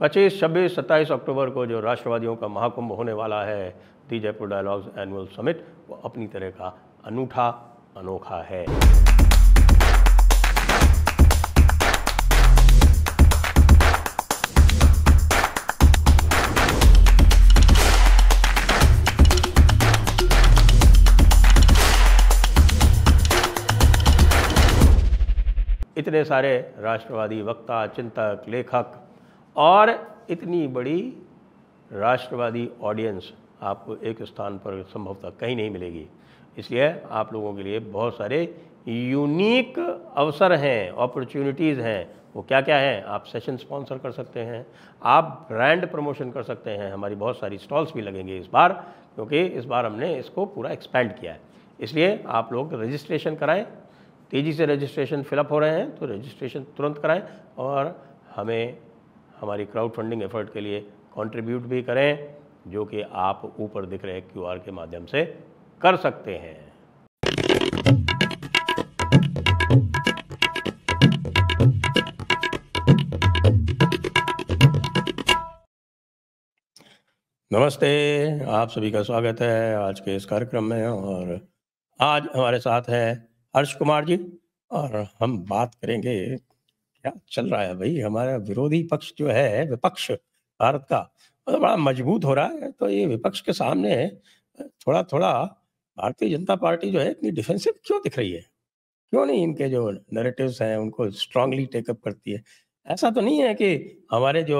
पच्चीस छब्बीस सत्ताईस अक्टूबर को जो राष्ट्रवादियों का महाकुंभ होने वाला है the Jaipur dialogues annual summit वो अपनी तरह का अनूठा अनोखा है इतने सारे राष्ट्रवादी वक्ता चिंतक लेखक और इतनी बड़ी राष्ट्रवादी ऑडियंस आपको एक स्थान पर संभवतः कहीं नहीं मिलेगी इसलिए आप लोगों के लिए बहुत सारे यूनिक अवसर हैं अपॉर्चुनिटीज़ हैं वो क्या क्या हैं आप सेशन स्पॉन्सर कर सकते हैं आप ब्रांड प्रमोशन कर सकते हैं हमारी बहुत सारी स्टॉल्स भी लगेंगे इस बार क्योंकि इस बार हमने इसको पूरा एक्सपैंड किया है इसलिए आप लोग रजिस्ट्रेशन कराएं तेज़ी से रजिस्ट्रेशन फिलअप हो रहे हैं तो रजिस्ट्रेशन तुरंत कराएं और हमें हमारी क्राउड फंडिंग एफर्ट के लिए कंट्रीब्यूट भी करें जो कि आप ऊपर दिख रहे क्यूआर के माध्यम से कर सकते हैं नमस्ते आप सभी का स्वागत है आज के इस कार्यक्रम में और आज हमारे साथ है हर्ष कुमार जी और हम बात करेंगे क्या चल रहा है भाई हमारा विरोधी पक्ष जो है विपक्ष भारत का तो बड़ा मजबूत हो रहा है तो ये विपक्ष के सामने थोड़ा थोड़ा भारतीय जनता पार्टी जो है इतनी डिफेंसिव क्यों दिख रही है क्यों नहीं इनके जो नरेटिव हैं उनको स्ट्रांगली टेकअप करती है ऐसा तो नहीं है कि हमारे जो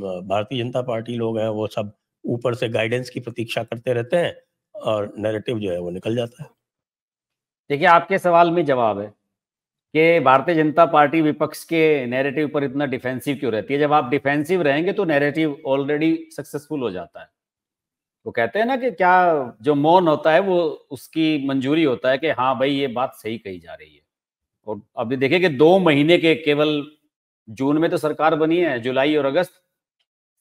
भारतीय जनता पार्टी लोग हैं वो सब ऊपर से गाइडेंस की प्रतीक्षा करते रहते हैं और नैरेटिव जो है वो निकल जाता है देखिए आपके सवाल में जवाब है कि भारतीय जनता पार्टी विपक्ष के नैरेटिव पर इतना डिफेंसिव क्यों रहती है जब आप डिफेंसिव रहेंगे तो नैरेटिव ऑलरेडी सक्सेसफुल हो जाता है वो कहते हैं ना कि क्या जो मौन होता है वो उसकी मंजूरी होता है कि हाँ भाई ये बात सही कही जा रही है और अभी देखिए कि दो महीने के केवल जून में तो सरकार बनी है जुलाई और अगस्त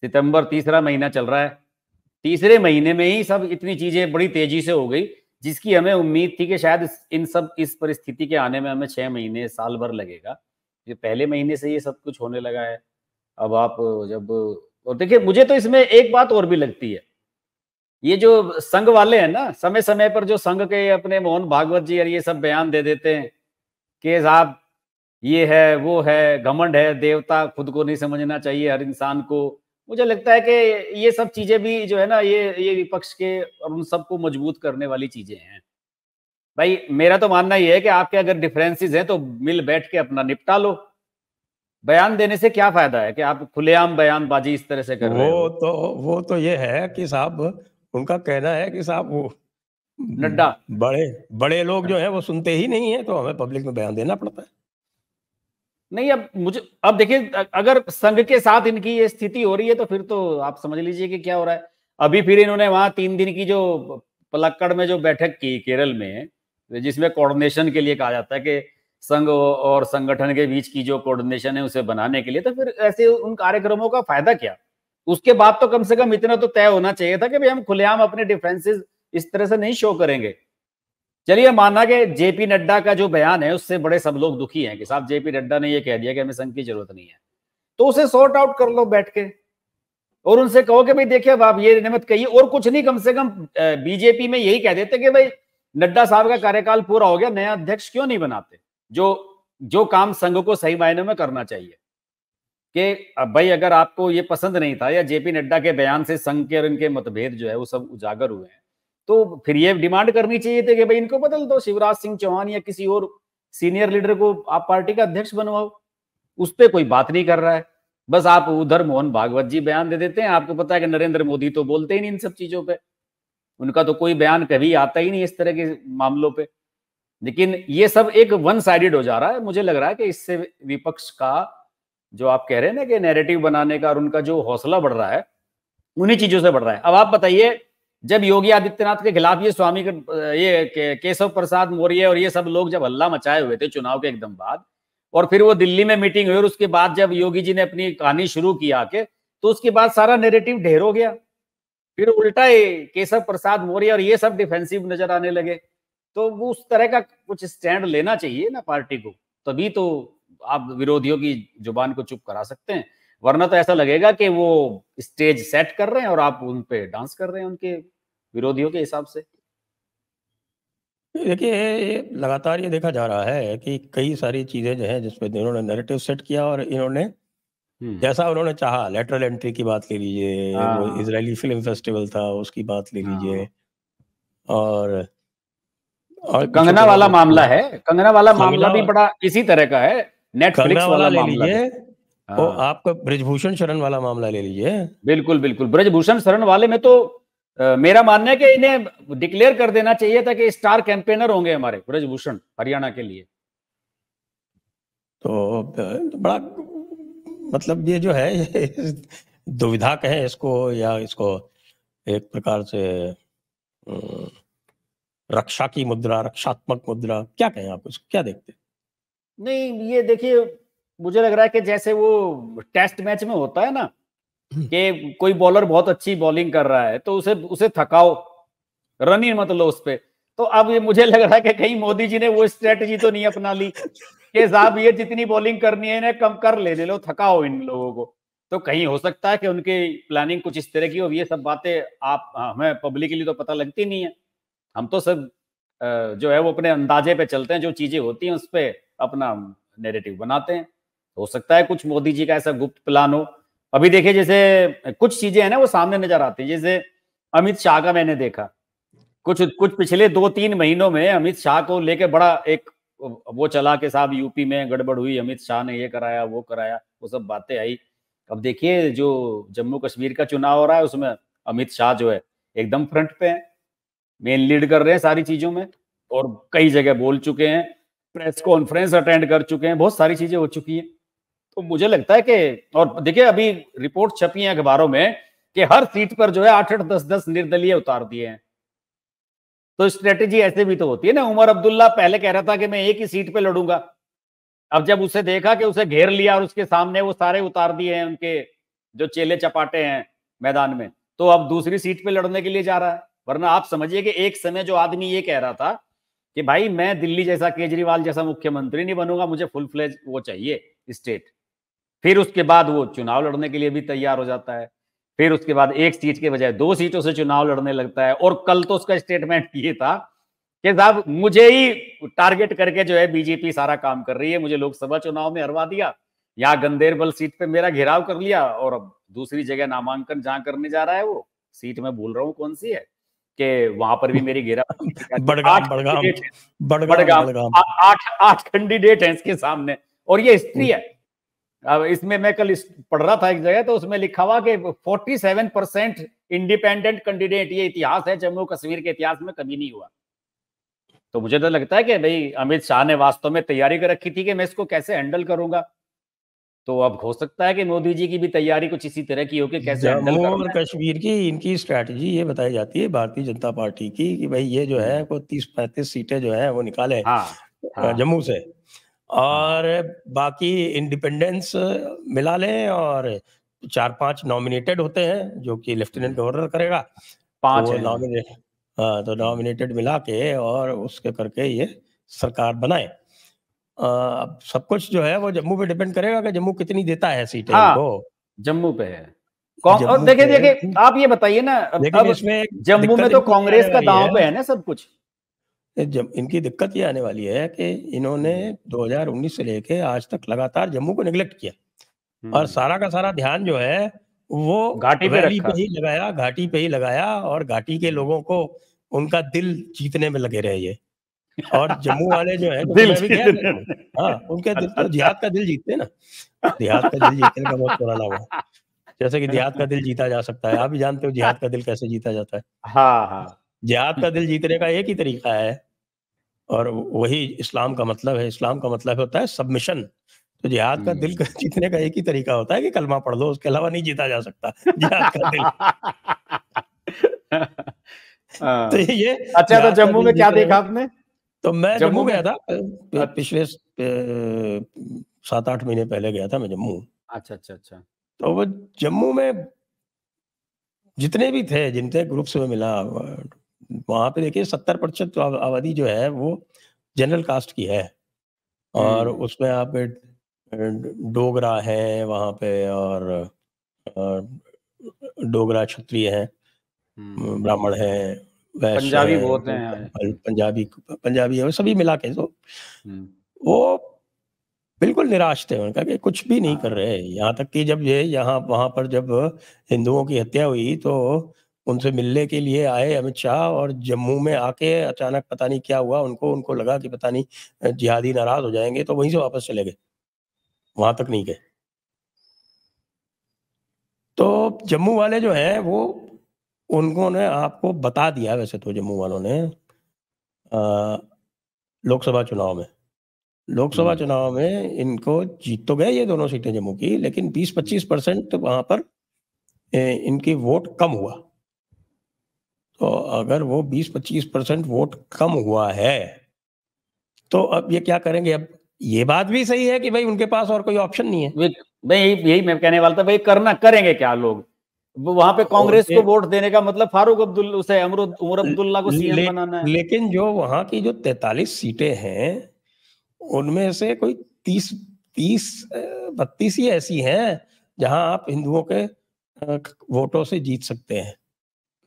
सितंबर तीसरा महीना चल रहा है तीसरे महीने में ही सब इतनी चीजें बड़ी तेजी से हो गई जिसकी हमें उम्मीद थी कि शायद इन सब इस परिस्थिति के आने में हमें छः महीने साल भर लगेगा ये पहले महीने से ये सब कुछ होने लगा है अब आप जब और देखिए मुझे तो इसमें एक बात और भी लगती है ये जो संघ वाले हैं ना समय समय पर जो संघ के अपने मोहन भागवत जी और ये सब बयान दे देते हैं कि साहब ये है वो है घमंड है देवता खुद को नहीं समझना चाहिए हर इंसान को मुझे लगता है कि ये सब चीजें भी जो है ना ये ये विपक्ष के और उन सबको मजबूत करने वाली चीजें हैं भाई मेरा तो मानना ये है कि आपके अगर डिफरेंसेस हैं तो मिल बैठ के अपना निपटा लो बयान देने से क्या फायदा है कि आप खुलेआम बयानबाजी इस तरह से कर रहे हो तो वो तो ये है कि साहब उनका कहना है कि साहब वो नड्डा बड़े बड़े लोग हाँ। जो है वो सुनते ही नहीं है तो हमें पब्लिक में बयान देना पड़ता है नहीं अब मुझे अब देखिए अगर संघ के साथ इनकी ये स्थिति हो रही है तो फिर तो आप समझ लीजिए कि क्या हो रहा है अभी फिर इन्होंने वहां तीन दिन की जो पलक्कड़ में जो बैठक की केरल में जिसमें कोऑर्डिनेशन के लिए कहा जाता है कि संघ और संगठन के बीच की जो कोऑर्डिनेशन है उसे बनाने के लिए तो फिर ऐसे उन कार्यक्रमों का फायदा क्या उसके बाद तो कम से कम इतना तो तय होना चाहिए था कि भाई हम खुलेआम अपने डिफेंसिस इस तरह से नहीं शो करेंगे चलिए माना कि जेपी नड्डा का जो बयान है उससे बड़े सब लोग दुखी हैं कि साहब जेपी नड्डा ने ये कह दिया कि हमें संघ की जरूरत नहीं है तो उसे सॉर्ट आउट कर लो बैठ के और उनसे कहो कि भाई देखिए अब आप ये नियमित कहिए और कुछ नहीं कम से कम बीजेपी में यही कह देते कि भाई नड्डा साहब का कार्यकाल पूरा हो गया नया अध्यक्ष क्यों नहीं बनाते जो जो काम संघ को सही मायने में करना चाहिए कि भाई अगर आपको ये पसंद नहीं था या जेपी नड्डा के बयान से संघ के और इनके मतभेद जो है वो सब उजागर हुए हैं तो फिर ये डिमांड करनी चाहिए थी कि भाई इनको बदल दो शिवराज सिंह चौहान या किसी और सीनियर लीडर को आप पार्टी का अध्यक्ष बनवाओ उस पर कोई बात नहीं कर रहा है बस आप उधर मोहन भागवत जी बयान दे देते हैं आपको पता है कि नरेंद्र मोदी तो बोलते ही नहीं इन सब चीजों पे उनका तो कोई बयान कभी आता ही नहीं इस तरह के मामलों पे लेकिन ये सब एक वन साइडेड हो जा रहा है मुझे लग रहा है कि इससे विपक्ष का जो आप कह रहे हैं ना कि नैरेटिव बनाने का और उनका जो हौसला बढ़ रहा है उन्हीं चीजों से बढ़ रहा है अब आप बताइए जब योगी आदित्यनाथ के खिलाफ ये स्वामी के ये के, केशव प्रसाद मौर्य और ये सब लोग जब हल्ला मचाए हुए थे चुनाव के एकदम बाद और फिर वो दिल्ली में मीटिंग हुई और उसके बाद जब योगी जी ने अपनी कहानी शुरू की आके तो उसके बाद सारा नेरेटिव ढेर हो गया फिर उल्टा केशव प्रसाद मौर्य और ये सब डिफेंसिव नजर आने लगे तो वो उस तरह का कुछ स्टैंड लेना चाहिए ना पार्टी को तभी तो आप विरोधियों की जुबान को चुप करा सकते हैं वरना तो ऐसा लगेगा कि वो स्टेज सेट कर रहे हैं और आप उन पे डांस कर रहे हैं उनके विरोधियों के हिसाब से देखिए ये लगातार ये देखा जा रहा है कि कई सारी चीजें जो है जिसपे इन्होंने नैरेटिव सेट किया और इन्होंने हम्म। जैसा उन्होंने चाहा लेटरल एंट्री की बात ले लीजिए हाँ। वो इसराइली फिल्म फेस्टिवल था उसकी बात ले हाँ। लीजिए और और तो कंगना वाला मामला है कंगना वाला मामला भी बड़ा इसी तरह का है नेटफ्लिक्स वाला ले लीजिए और हाँ। आपका ब्रजभूषण शरण वाला मामला ले लीजिए बिल्कुल बिल्कुल ब्रजभूषण शरण वाले में तो मेरा मानना है कि इन्हें डिक्लेयर कर देना चाहिए था कि स्टार कैंपेनर होंगे हमारे ब्रजभूषण हरियाणा के लिए तो बड़ा मतलब ये जो है दुविधा कहे इसको या इसको एक प्रकार से रक्षा की मुद्रा रक्षात्मक मुद्रा क्या कहें आप इसको क्या देखते नहीं ये देखिए मुझे लग रहा है कि जैसे वो टेस्ट मैच में होता है ना हम्म। कि कोई बॉलर बहुत अच्छी बॉलिंग कर रहा है तो उसे उसे थकाओ रन ही मत लो उस पर तो अब ये मुझे लग रहा है कि कहीं मोदी जी ने वो स्ट्रेटजी तो नहीं अपना ली कि साहब ये जितनी बॉलिंग करनी है ना कम कर लेने लो थकाओ इन लोगों को तो कहीं हो सकता है कि उनकी प्लानिंग कुछ इस तरह की हो ये सब बातें आप हमें पब्लिकली तो पता लगती नहीं है हम तो सब जो है वो अपने अंदाजे पे चलते हैं जो चीजें होती हैं उस पर अपना नेरेटिव बनाते हैं हो सकता है कुछ मोदी जी का ऐसा गुप्त प्लान हो अभी देखिए जैसे कुछ चीजें हैं ना वो सामने नजर आती है जैसे अमित शाह का मैंने देखा कुछ कुछ पिछले दो तीन महीनों में अमित शाह को लेके बड़ा एक वो चला के साहब यूपी में गड़बड़ हुई अमित शाह ने ये कराया वो कराया वो सब बातें आई अब देखिए जो जम्मू कश्मीर का चुनाव हो रहा है उसमें अमित शाह जो है एकदम फ्रंट पे है मेन लीड कर रहे हैं सारी चीजों में और कई जगह बोल चुके हैं प्रेस कॉन्फ्रेंस अटेंड कर चुके हैं बहुत सारी चीजें हो चुकी हैं तो मुझे लगता है कि और देखिए अभी रिपोर्ट छपी है अखबारों में कि हर सीट पर जो है आठ आठ दस दस निर्दलीय उतार दिए हैं तो स्ट्रेटेजी ऐसे भी तो होती है ना उमर अब्दुल्ला पहले कह रहा था कि मैं एक ही सीट पर लड़ूंगा अब जब उसे देखा कि उसे घेर लिया और उसके सामने वो सारे उतार दिए हैं उनके जो चेले चपाटे हैं मैदान में तो अब दूसरी सीट पे लड़ने के लिए जा रहा है वरना आप समझिए कि एक समय जो आदमी ये कह रहा था कि भाई मैं दिल्ली जैसा केजरीवाल जैसा मुख्यमंत्री नहीं बनूंगा मुझे फुल फ्लेज वो चाहिए स्टेट फिर उसके बाद वो चुनाव लड़ने के लिए भी तैयार हो जाता है फिर उसके बाद एक सीट के बजाय दो सीटों से चुनाव लड़ने लगता है और कल तो उसका स्टेटमेंट ये था कि साहब मुझे ही टारगेट करके जो है बीजेपी सारा काम कर रही है मुझे लोकसभा चुनाव में हरवा दिया यहाँ गंदेरबल सीट पे मेरा घेराव कर लिया और अब दूसरी जगह नामांकन जहां करने जा रहा है वो सीट में भूल रहा हूँ कौन सी है कि वहां पर भी मेरी घेरा बड़गाम आठ आठ कैंडिडेट है इसके सामने और ये हिस्ट्री हम्म। है अब इसमें मैं कल इस पढ़ रहा था एक जगह तो उसमें लिखा हुआ कि 47 परसेंट इंडिपेंडेंट कैंडिडेट ये इतिहास है जम्मू कश्मीर के इतिहास में कभी नहीं हुआ तो मुझे तो लगता है कि भाई अमित शाह ने वास्तव में तैयारी कर रखी थी कि मैं इसको कैसे हैंडल करूंगा तो अब हो सकता है कि मोदी जी की भी तैयारी कुछ इसी तरह की हो कि कैसे जम्मू और कश्मीर की इनकी स्ट्रैटेजी ये बताई जाती है भारतीय जनता पार्टी की कि भाई ये जो है को तीस पैंतीस सीटें जो है वो निकाले हाँ, हाँ, जम्मू से और बाकी इंडिपेंडेंस मिला लें और चार पांच नॉमिनेटेड होते हैं जो कि लेफ्टिनेंट गवर्नर करेगा पांच तो नॉमिनेट हाँ तो नॉमिनेटेड मिला के और उसके करके ये सरकार बनाए अब सब कुछ जो है वो जम्मू पे डिपेंड करेगा कि जम्मू कितनी देता है सीटें हाँ, को जम्मू पे है और देखिए देखिए आप ये बताइए ना अब इसमें जम्मू में तो कांग्रेस का दांव पे है ना सब कुछ जब इनकी दिक्कत ये आने वाली है कि इन्होंने 2019 हम्म। से लेके आज तक लगातार जम्मू को निगलेक्ट किया और हम्म। सारा का सारा ध्यान जो है वो घाटी पे, पे ही लगाया घाटी पे ही लगाया और घाटी के लोगों को उनका दिल जीतने में लगे रहे ये और जम्मू वाले जो है तो हाँ उनके दिल तो देहात का दिल जीतते ना देहात का दिल जीतने का बहुत पुराना हुआ जैसे कि देहात का दिल जीता जा सकता है आप भी जानते हो देहात का दिल कैसे जीता जाता है हाँ हाँ जिहाद का दिल जीतने का एक ही तरीका है और वही इस्लाम का मतलब है इस्लाम का मतलब होता है सबमिशन तो जिहाद का दिल हम्म। जीतने का एक ही तरीका होता है कि कलमा पढ़ लो उसके अलावा नहीं जीता जा सकता जिहाद का दिल हाँ। तो ये अच्छा तो जम्मू में क्या देखा आपने तो मैं जम्मू गया था अच्छा। पिछले सात आठ महीने पहले गया था मैं जम्मू अच्छा अच्छा अच्छा तो वो जम्मू में जितने भी थे जिनके ग्रुप से मिला वहाँ पे देखिए सत्तर प्रतिशत तो आबादी जो है वो जनरल कास्ट की है और हम्म। उसमें आप डोगरा है वहाँ पे और, डोगरा क्षत्रिय है हम्म। ब्राह्मण है पंजाबी बहुत हैं पंजाबी पंजाबी है सभी मिला के तो हम्म। वो बिल्कुल निराश थे उनका कि कुछ भी नहीं कर हाँ। रहे यहाँ तक कि जब ये यहाँ वहाँ पर जब हिंदुओं की हत्या हुई तो उनसे मिलने के लिए आए अमित शाह और जम्मू में आके अचानक पता नहीं क्या हुआ उनको उनको लगा कि पता नहीं जिहादी नाराज हो जाएंगे तो वहीं से वापस चले गए वहां तक नहीं गए तो जम्मू वाले जो हैं वो उनको ने आपको बता दिया वैसे तो जम्मू वालों ने लोकसभा चुनाव में लोकसभा हम्म। चुनाव में इनको जीत तो गए ये दोनों सीटें जम्मू की लेकिन 20-25 परसेंट वहां पर इनकी वोट कम हुआ तो अगर वो 20-25 परसेंट वोट कम हुआ है तो अब ये क्या करेंगे अब ये बात भी सही है कि भाई उनके पास और कोई ऑप्शन नहीं है भाई यही मैं कहने वाला था भाई करना करेंगे क्या लोग वहां पे तो कांग्रेस को वोट देने का मतलब फारूक अब्दुल उसे उमर अब्दुल्ला को सीएम ले, बनाना है लेकिन जो वहां की जो तैतालीस सीटें हैं उनमें से कोई तीस तीस बत्तीस ही ऐसी हैं जहां आप हिंदुओं के वोटों से जीत सकते हैं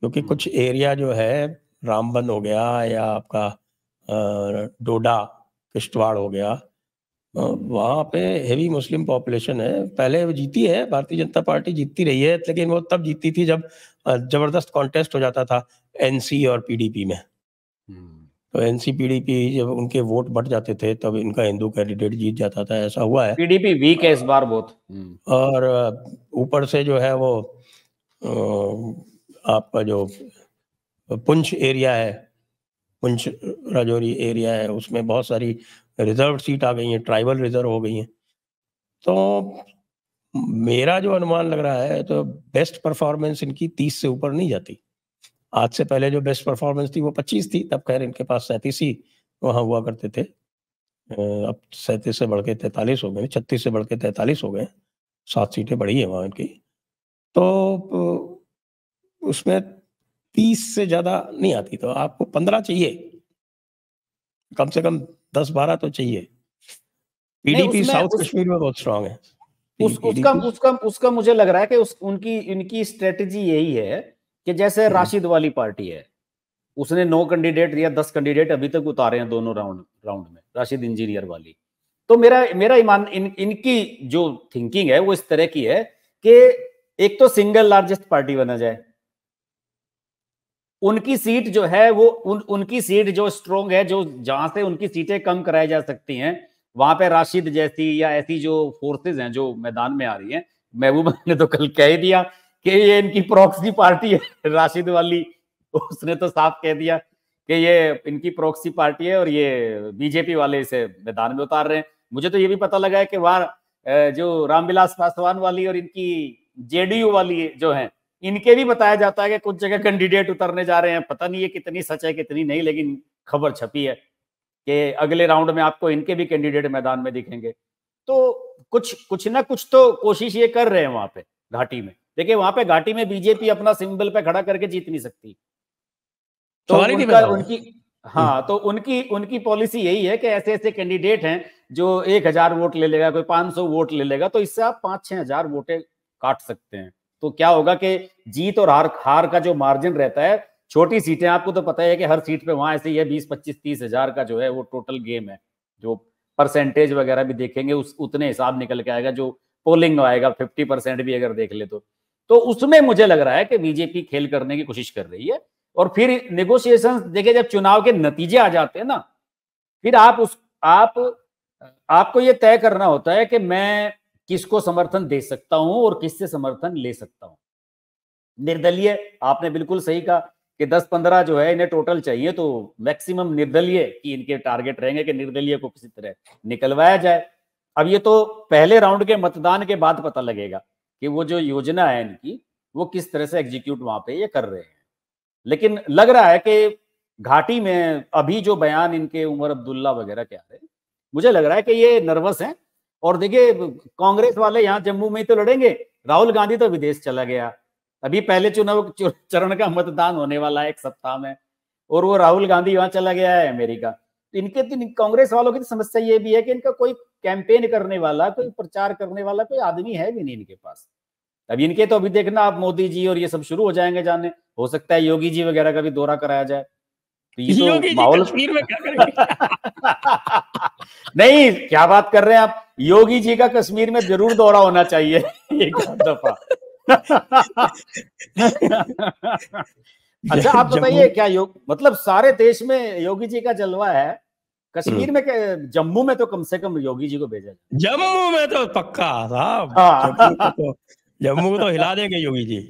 क्योंकि हम्म। कुछ एरिया जो है रामबन हो गया या आपका डोडा किश्तवाड़ हो गया वहाँ पे हेवी मुस्लिम पॉपुलेशन है पहले वो जीती है भारतीय जनता पार्टी जीतती रही है लेकिन वो तब जीतती थी जब जबरदस्त कॉन्टेस्ट हो जाता था एनसी और पीडीपी में हम्म। तो एनसी पीडीपी जब उनके वोट बट जाते थे तब इनका हिंदू कैंडिडेट जीत जाता था ऐसा हुआ है पीडीपी वीक है इस बार बहुत हम्म। और ऊपर से जो है वो आपका जो पुंछ एरिया है पुंछ राजौरी एरिया है उसमें बहुत सारी रिजर्व सीट आ गई हैं ट्राइबल रिजर्व हो गई हैं तो मेरा जो अनुमान लग रहा है तो बेस्ट परफॉर्मेंस इनकी तीस से ऊपर नहीं जाती आज से पहले जो बेस्ट परफॉर्मेंस थी वो पच्चीस थी तब खैर इनके पास सैंतीस ही वहाँ हुआ करते थे अब सैंतीस से बढ़ के तैतालीस हो गए छत्तीस से बढ़ के तैंतालीस हो गए सात सीटें बढ़ी है वहाँ इनकी तो उसमें तीस से ज्यादा नहीं आती तो आपको पंद्रह चाहिए कम से कम दस बारह तो चाहिए पीडीपी साउथ कश्मीर में बहुत स्ट्रांग है उस, उसका उसका उसका मुझे लग रहा है कि उस, उनकी इनकी स्ट्रेटजी यही है कि जैसे हम्म। राशिद वाली पार्टी है उसने नौ कैंडिडेट या दस कैंडिडेट अभी तक उतारे हैं दोनों राउंड राउंड में राशिद इंजीनियर वाली तो मेरा मेरा ईमान इन, इनकी जो थिंकिंग है वो इस तरह की है कि एक तो सिंगल लार्जेस्ट पार्टी बना जाए उनकी सीट जो है वो उन उनकी सीट जो स्ट्रोंग है जो जहां से उनकी सीटें कम कराई जा सकती हैं वहां पे राशिद जैसी या ऐसी जो फोर्सेज हैं जो मैदान में आ रही हैं महबूबा ने तो कल कह ही दिया कि ये इनकी प्रोक्सी पार्टी है राशिद वाली उसने तो साफ कह दिया कि ये इनकी प्रोक्सी पार्टी है और ये बीजेपी वाले इसे मैदान में उतार रहे हैं मुझे तो ये भी पता लगा है कि वहां जो रामविलास पासवान वाली और इनकी जेडीयू वाली जो है इनके भी बताया जाता है कि कुछ जगह कैंडिडेट उतरने जा रहे हैं पता नहीं है कितनी सच है कितनी नहीं लेकिन खबर छपी है कि अगले राउंड में आपको इनके भी कैंडिडेट मैदान में दिखेंगे तो कुछ कुछ ना कुछ तो कोशिश ये कर रहे हैं वहां पे घाटी में देखिए वहां पे घाटी में बीजेपी अपना सिंबल पे खड़ा करके जीत नहीं सकती तो उनका, उनकी हाँ तो उनकी उनकी पॉलिसी यही है कि ऐसे ऐसे कैंडिडेट हैं जो एक हजार वोट ले लेगा कोई पांच सौ वोट ले लेगा तो इससे आप पांच छह हजार वोटे काट सकते हैं तो क्या होगा कि जीत और हार हार का जो मार्जिन रहता है छोटी सीटें आपको तो पता है कि हर सीट पे वहां ऐसे ही बीस पच्चीस तीस हजार का जो है वो टोटल गेम है जो परसेंटेज वगैरह भी देखेंगे उस उतने हिसाब निकल के आएगा जो पोलिंग आएगा फिफ्टी परसेंट भी अगर देख ले तो तो उसमें मुझे लग रहा है कि बीजेपी खेल करने की कोशिश कर रही है और फिर नेगोशिएशन देखिए जब चुनाव के नतीजे आ जाते हैं ना फिर आप उस आप आपको ये तय करना होता है कि मैं किसको समर्थन दे सकता हूं और किससे समर्थन ले सकता हूं निर्दलीय आपने बिल्कुल सही कहा कि 10-15 जो है इन्हें टोटल चाहिए तो मैक्सिमम निर्दलीय की इनके टारगेट रहेंगे कि निर्दलीय को किसी तरह निकलवाया जाए अब ये तो पहले राउंड के मतदान के बाद पता लगेगा कि वो जो योजना है इनकी वो किस तरह से एग्जीक्यूट वहां पे ये कर रहे हैं लेकिन लग रहा है कि घाटी में अभी जो बयान इनके उमर अब्दुल्ला वगैरह के आ रहे हैं मुझे लग रहा है कि ये नर्वस हैं और देखिए कांग्रेस वाले यहाँ जम्मू में ही तो लड़ेंगे राहुल गांधी तो विदेश चला गया अभी पहले चुनाव चरण का मतदान होने वाला है एक सप्ताह में और वो राहुल गांधी वहां चला गया है अमेरिका तो इनके तो कांग्रेस वालों की तो समस्या ये भी है कि इनका कोई कैंपेन करने वाला कोई प्रचार करने वाला कोई आदमी है भी नहीं इनके पास अभी इनके तो अभी देखना आप मोदी जी और ये सब शुरू हो जाएंगे जाने हो सकता है योगी जी वगैरह का भी दौरा कराया जाए तो ये तो माहौल नहीं क्या बात कर रहे हैं आप योगी जी का कश्मीर में जरूर दौरा होना चाहिए एक दफा अच्छा आप बताइए क्या योग मतलब सारे देश में योगी जी का जलवा है कश्मीर हम्म। में जम्मू में तो कम से कम योगी जी को भेजा जम्मू में तो पक्का साहब हाँ। तो- जम्मू को तो हिला देंगे योगी जी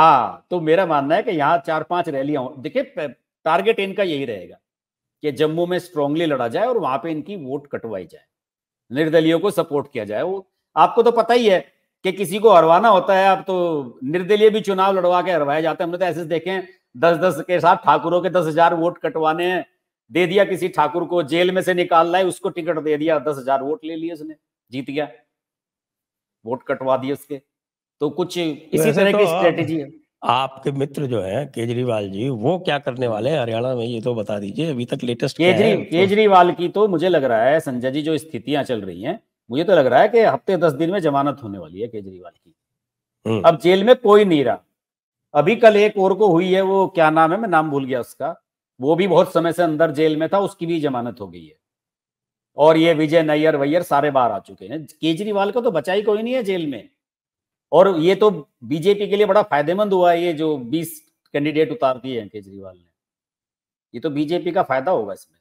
हाँ तो मेरा मानना है कि यहाँ चार पांच रैलियां देखिए टारगेट इनका यही रहेगा कि जम्मू में स्ट्रांगली लड़ा जाए और वहां पे इनकी वोट कटवाई जाए निर्दलीय को सपोर्ट किया जाए वो आपको तो पता ही है कि किसी को हरवाना होता है अब तो निर्दलीय भी चुनाव लड़वा के हरवाए जाते हैं हमने तो ऐसे देखे दस दस के साथ ठाकुरों के दस हजार वोट कटवाने दे दिया किसी ठाकुर को जेल में से निकालना है उसको टिकट दे दिया दस हजार वोट ले लिए उसने जीत गया वोट कटवा दिए उसके तो कुछ इसी तरह तो की स्ट्रेटेजी है आपके मित्र जो है केजरीवाल जी वो क्या करने वाले हैं हरियाणा में ये तो बता दीजिए अभी तक लेटेस्ट केजरी तो केजरीवाल की तो मुझे लग रहा है संजय जी जो स्थितियां चल रही हैं मुझे तो लग रहा है कि हफ्ते दस दिन में जमानत होने वाली है केजरीवाल की हम्म। अब जेल में कोई नहीं रहा अभी कल एक और को हुई है वो क्या नाम है मैं नाम भूल गया उसका वो भी बहुत समय से अंदर जेल में था उसकी भी जमानत हो गई है और ये विजय नैयर वैयर सारे बाहर आ चुके हैं केजरीवाल का तो बचा ही कोई नहीं है जेल में और ये तो बीजेपी के लिए बड़ा फायदेमंद हुआ ये जो 20 कैंडिडेट उतार दिए हैं केजरीवाल ने ये तो बीजेपी का फायदा होगा इसमें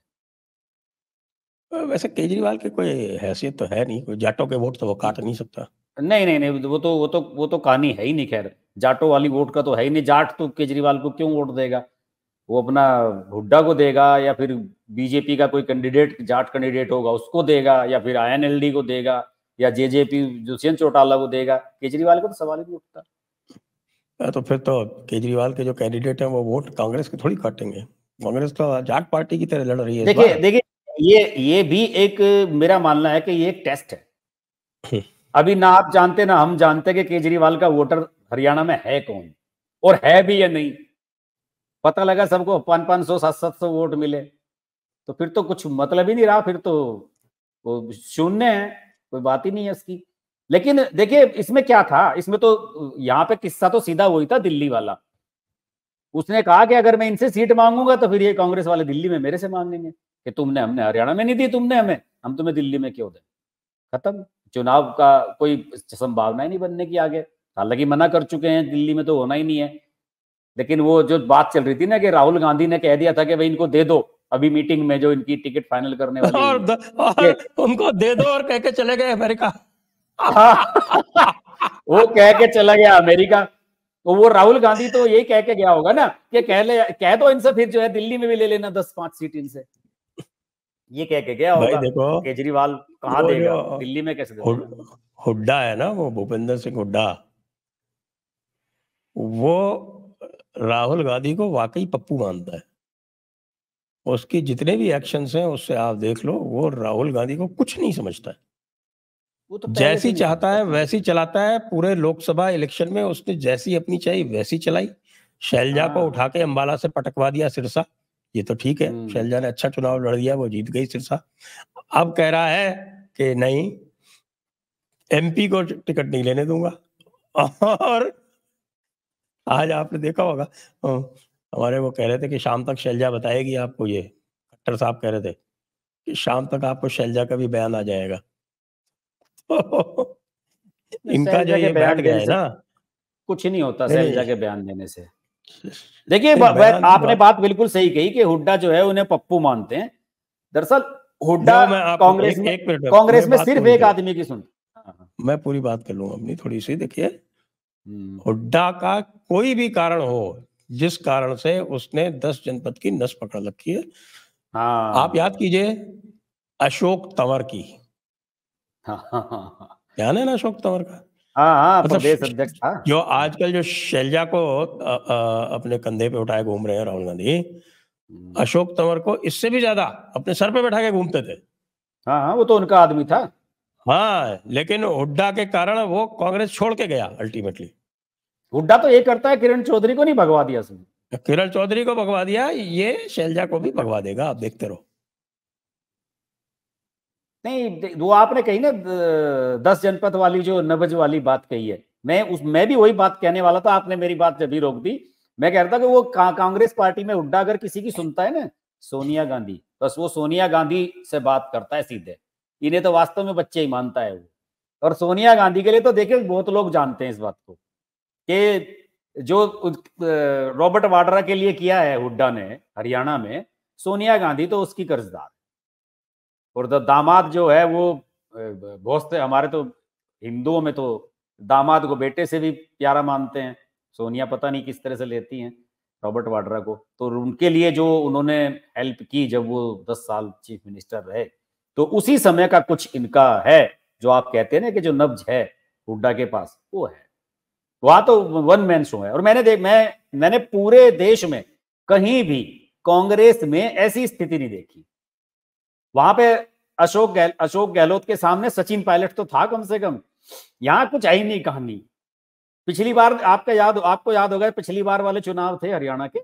वैसे केजरीवाल की के कोई हैसियत तो है नहीं कोई जाटो के वोट तो वो काट नहीं सकता नहीं नहीं नहीं वो तो वो तो वो तो कहानी है ही नहीं खैर जाटो वाली वोट का तो है ही नहीं जाट तो केजरीवाल को क्यों वोट देगा वो अपना हुड्डा को देगा या फिर बीजेपी का कोई कैंडिडेट जाट कैंडिडेट होगा उसको देगा या फिर आई को देगा या J J P Dushyant Chautala को देगा केजरीवाल को तो सवाल ही नहीं उठता तो फिर तो केजरीवाल के जो कैंडिडेट हैं वो वोट कांग्रेस के थोड़ी काटेंगे कांग्रेस तो जाट पार्टी की तरह लड़ रही है देखिए देखिए ये ये भी एक मेरा मानना है कि ये एक टेस्ट है हम्म। अभी ना आप जानते ना हम जानते कि केजरीवाल का वोटर हरियाणा में है कौन और है भी या नहीं पता लगा सबको पांच पांच सौ सात सात सौ वोट मिले तो फिर तो कुछ मतलब ही नहीं रहा फिर तो शून्य है कोई बात ही नहीं है उसकी लेकिन देखिए इसमें क्या था इसमें तो यहाँ पे किस्सा तो सीधा वही था दिल्ली वाला उसने कहा कि अगर मैं इनसे सीट मांगूंगा तो फिर ये कांग्रेस वाले दिल्ली में मेरे से मांगेंगे कि तुमने हमने हरियाणा में नहीं दी तुमने हमें हम तुम्हें दिल्ली में क्यों दें खत्म चुनाव का कोई संभावना ही नहीं बनने की आगे हालांकि मना कर चुके हैं दिल्ली में तो होना ही नहीं है लेकिन वो जो बात चल रही थी ना कि राहुल गांधी ने कह दिया था कि भाई इनको दे दो अभी मीटिंग में जो इनकी टिकट फाइनल करने वाली और, द, और उनको दे दो और कह के चले गए अमेरिका वो कह के चला गया अमेरिका तो वो राहुल गांधी तो यही कह के गया होगा ना कि कह ले कह दो इनसे फिर जो है दिल्ली में भी ले लेना दस पांच सीट इनसे ये कह के गया होगा देखो केजरीवाल कहाँ देगा दिल्ली में कैसे हुड्डा है ना वो भूपेंद्र सिंह हुड्डा वो राहुल गांधी को वाकई पप्पू मानता है उसकी जितने भी एक्शंस हैं उससे आप देख लो वो राहुल गांधी को कुछ नहीं समझता है वो तो जैसी चाहता है वैसी चलाता है पूरे लोकसभा इलेक्शन में उसने जैसी अपनी चाहिए वैसी चलाई शैलजा को हाँ। उठा के अम्बाला से पटकवा दिया सिरसा ये तो ठीक है हम्म। शैलजा ने अच्छा चुनाव लड़ दिया वो जीत गई सिरसा अब कह रहा है कि नहीं एमपी को टिकट नहीं लेने दूंगा और आज आपने देखा होगा हमारे वो कह रहे थे कि शाम तक शैलजा बताएगी आपको ये खट्टर साहब कह रहे थे कि शाम तक आपको शैलजा का भी बयान आ जाएगा इनका जो ये बैठ गया है ना कुछ नहीं होता शैलजा के बयान देने से देखिए आपने बात बिल्कुल सही कही कि हुड्डा जो है उन्हें पप्पू मानते हैं दरअसल हुड्डा कांग्रेस में कांग्रेस में सिर्फ एक आदमी की सुन हाँ, हाँ। मैं पूरी बात कर लूंगा अपनी थोड़ी सी देखिए हम्म। हुड्डा का कोई भी कारण हो जिस कारण से उसने दस जनपद की नस पकड़ रखी है हाँ। आप याद कीजिए अशोक तंवर की हाँ, हाँ, ध्यान है ना अशोक तंवर का हाँ, हाँ, मतलब जो आजकल जो शैलजा को आ, आ, अपने कंधे पे उठाए घूम रहे हैं राहुल गांधी हम्म। अशोक तंवर को इससे भी ज्यादा अपने सर पे बैठा के घूमते थे हाँ, हाँ वो तो उनका आदमी था हाँ लेकिन हुड्डा के कारण वो कांग्रेस छोड़ के गया अल्टीमेटली हुड्डा तो ये करता है किरण चौधरी को नहीं भगवा दिया उसने किरण चौधरी को भगवा दिया ये शैलजा को भी भगवा देगा आप देखते रहो नहीं वो आपने कही ना दस जनपद वाली जो नबज वाली बात कही है मैं उस मैं भी वही बात कहने वाला था आपने मेरी बात जब ही रोक दी मैं कह रहा था कि वो कांग्रेस पार्टी में हुड्डा अगर किसी की सुनता है ना सोनिया गांधी बस वो सोनिया गांधी से बात करता है सीधे इन्हें तो वास्तव में बच्चे ही मानता है वो और सोनिया गांधी के लिए तो देखे बहुत लोग जानते हैं इस बात को कि जो रॉबर्ट वाड्रा के लिए किया है हुड्डा ने हरियाणा में सोनिया गांधी तो उसकी कर्जदार और तो दामाद जो है वो बहुत से हमारे तो हिंदुओं में तो दामाद को बेटे से भी प्यारा मानते हैं सोनिया पता नहीं किस तरह से लेती हैं रॉबर्ट वाड्रा को तो उनके लिए जो उन्होंने हेल्प की जब वो दस साल चीफ मिनिस्टर रहे तो उसी समय का कुछ इनका है जो आप कहते हैं ना कि जो नब्ज है हुड्डा के पास वो है वहां तो वन मैन शो है और मैंने देख मैं मैंने पूरे देश में कहीं भी कांग्रेस में ऐसी स्थिति नहीं देखी वहां पे अशोक गहल, अशोक गहलोत के सामने सचिन पायलट तो था कम से कम यहाँ कुछ आई नहीं कहानी पिछली बार आपका याद आपको याद होगा पिछली बार वाले चुनाव थे हरियाणा के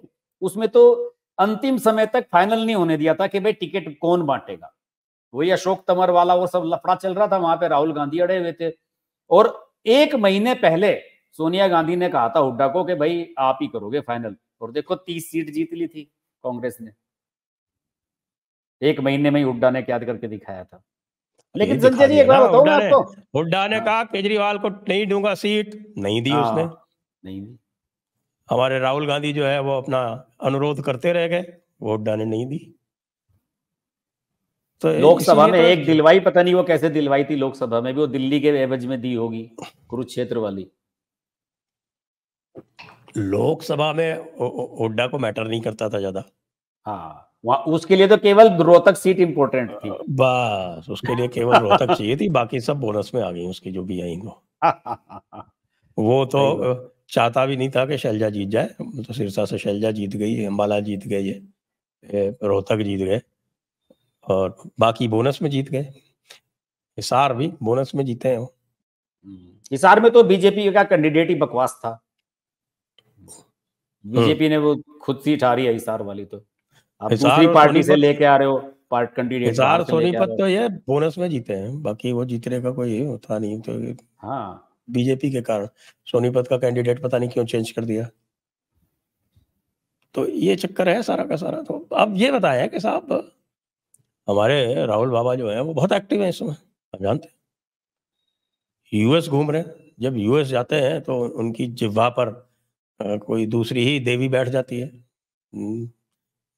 उसमें तो अंतिम समय तक फाइनल नहीं होने दिया था कि भाई टिकट कौन बांटेगा वही अशोक तमर वाला वो सब लफड़ा चल रहा था वहां पे राहुल गांधी अड़े हुए थे और एक महीने पहले सोनिया गांधी ने कहा था हुड्डा को कि भाई आप ही करोगे फाइनल और देखो तीस सीट जीत ली थी कांग्रेस ने एक महीने में ही हुड्डा ने क्या करके दिखाया था लेकिन संजय जी एक बताओ ना आपको हुड्डा ने कहा हाँ। केजरीवाल को नहीं दूंगा सीट नहीं दी उसने हाँ, नहीं दी हमारे राहुल गांधी जो है वो अपना अनुरोध करते रह गए वो हुड्डा ने नहीं दी तो लोकसभा में तो एक दिलवाई पता नहीं वो कैसे दिलवाई थी लोकसभा में भी वो दिल्ली के एवज में दी होगी कुरुक्षेत्र वाली लोकसभा में हुड्डा को मैटर नहीं करता था ज्यादा हाँ उसके लिए तो केवल रोहतक सीट इम्पोर्टेंट थी बस उसके लिए केवल रोहतक चाहिए थी बाकी सब बोनस में आ गई उसकी जो भी आई वो वो तो चाहता भी नहीं था कि शैलजा जीत जाए तो सिरसा से शैलजा जीत गई अम्बाला जीत गए ये रोहतक जीत गए और बाकी बोनस में जीत गए हिसार भी बोनस में जीते हैं वो हम्म, हिसार में तो बीजेपी का कैंडिडेट ही बकवास था हम्म। बीजेपी ने वो खुद सीट हारी है हिसार वाली तो आप दूसरी पार्टी से लेके आ रहे हो पार्ट कंटिन्यू हिसार सोनीपत तो ये बोनस में जीते हैं बाकी वो जीतने का कोई होता नहीं तो हाँ बीजेपी के कारण सोनीपत का कैंडिडेट पता नहीं क्यों चेंज कर दिया तो ये चक्कर है सारा का सारा तो अब ये बताया कि साहब हमारे राहुल बाबा जो है वो बहुत एक्टिव है इसमें आप जानते यूएस घूम रहे हैं जब यूएस जाते हैं तो उनकी जिवा पर कोई दूसरी ही देवी बैठ जाती है हम्म,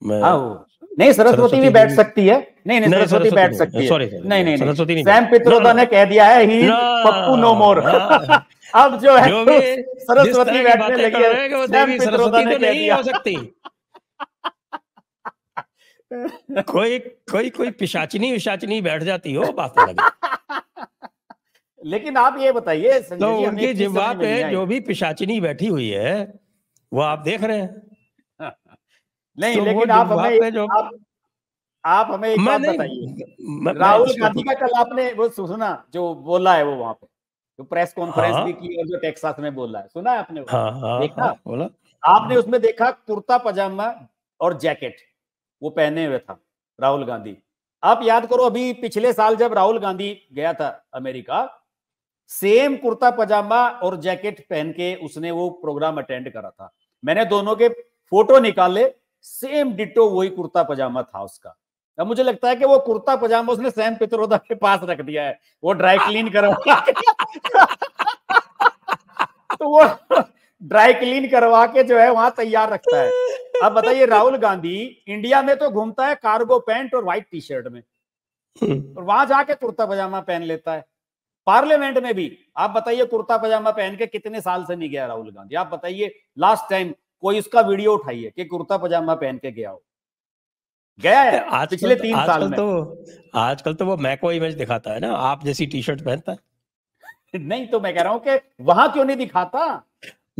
मैं आओ। नहीं सरस्वती भी बैठ सकती है नहीं नहीं सरस्वती बैठ सकती है नहीं नहीं सरस्वती नहीं सैम पित्रोदा ने कह दिया है ही पप्पू नो मोर अब जो है सरस्वती बैठने लगी है सैम पित्रोदा ने तो कह दिया सकती कोई कोई कोई पिशाचनी विशाचनी बैठ जाती हो बात अलग लेकिन आप ये बताइए तो उनकी जिब्वा पे जो भी पिशाचिनी बैठी हुई है वो आप देख रहे हैं नहीं तो लेकिन आप हमें जो... आप, आप हमें एक बात बताइए राहुल गांधी का कल आपने वो सुना जो बोला है वो वहां पे जो प्रेस कॉन्फ्रेंस हाँ। भी की और जो टेक्सास में बोला है सुना है आपने हाँ, हाँ, देखा बोला आपने उसमें देखा कुर्ता पजामा और जैकेट वो पहने हुए था राहुल गांधी आप याद करो अभी पिछले साल जब राहुल गांधी गया था अमेरिका सेम कुर्ता पजामा और जैकेट पहन के उसने वो प्रोग्राम अटेंड करा था मैंने दोनों के फोटो निकाले सेम डिटो वही कुर्ता पजामा था उसका अब मुझे लगता है कि वो कुर्ता पजामा उसने सैम पित्रोदा के पास रख दिया है वो ड्राई क्लीन करवा तो वो ड्राई क्लीन करवा के जो है वहां तैयार रखता है अब बताइए राहुल गांधी इंडिया में तो घूमता है कार्गो पैंट और व्हाइट टी शर्ट में हम्म। और वहां जाके कुर्ता पजामा पहन लेता है पार्लियामेंट में भी आप बताइए कुर्ता पजामा पहन के कितने साल से नहीं गया राहुल गांधी आप बताइए लास्ट टाइम कोई उसका वीडियो उठाइए कि कुर्ता पजामा पहन के गया हो गया है आज पिछले तीन आज तो, साल में तो आजकल तो वो मैको इमेज दिखाता है ना आप जैसी टी शर्ट पहनता है नहीं तो मैं कह रहा हूँ कि वहां क्यों नहीं दिखाता